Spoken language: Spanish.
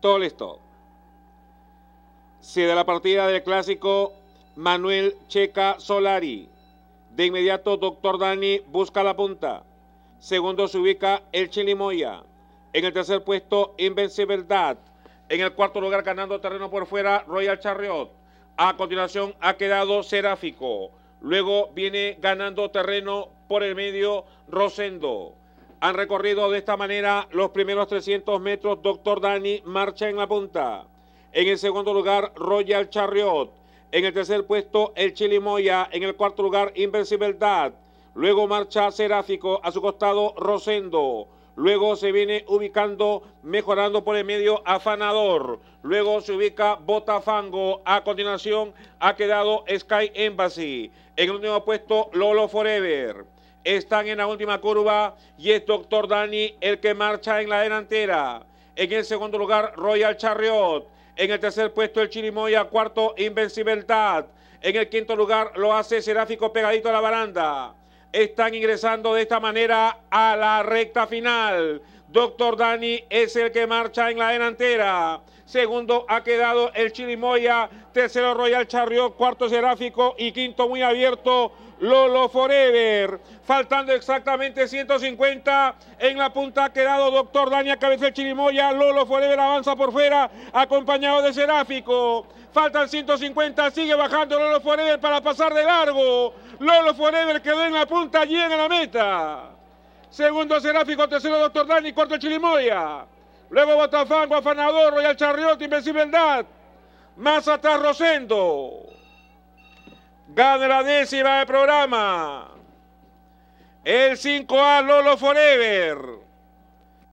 Todo listo. Se da la partida del clásico Manuel Checa Solari. De inmediato, Doctor Dani busca la punta. Segundo se ubica el Chilimoya. En el tercer puesto, Invencibilidad. En el cuarto lugar, ganando terreno por fuera, Royal Charriot. A continuación, ha quedado Seráfico. Luego viene ganando terreno por el medio, Rosendo. Han recorrido de esta manera los primeros 300 metros. Doctor Dani marcha en la punta. En el segundo lugar, Royal Chariot. En el tercer puesto, el Chilimoya. En el cuarto lugar, Invencibilidad. Luego marcha Seráfico. A su costado, Rosendo. Luego se viene ubicando, mejorando por el medio, Afanador. Luego se ubica Botafango. A continuación, ha quedado Sky Embassy. En el último puesto, Lolo Forever están en la última curva y es Doctor Dani el que marcha en la delantera. En el segundo lugar, Royal Chariot. En el tercer puesto, el Chirimoya. Cuarto, Invencibilidad. En el quinto lugar, lo hace Seráfico pegadito a la baranda. Están ingresando de esta manera a la recta final Doctor Dani es el que marcha en la delantera. Segundo ha quedado el Chirimoya. Tercero Royal Charriot. Cuarto Seráfico. Y quinto muy abierto Lolo Forever. Faltando exactamente 150. En la punta ha quedado Doctor Dani. a Cabeza del Chirimoya. Lolo Forever avanza por fuera. Acompañado de Seráfico. Faltan 150. Sigue bajando Lolo Forever para pasar de largo. Lolo Forever quedó en la punta. Llega a la meta. Segundo Seráfico, tercero Doctor Dani, cuarto Chilimoya. Luego Botafango, afanador Royal Charriot, Invencible Más atrás Rosendo. Gana la décima de programa. El 5A Lolo Forever.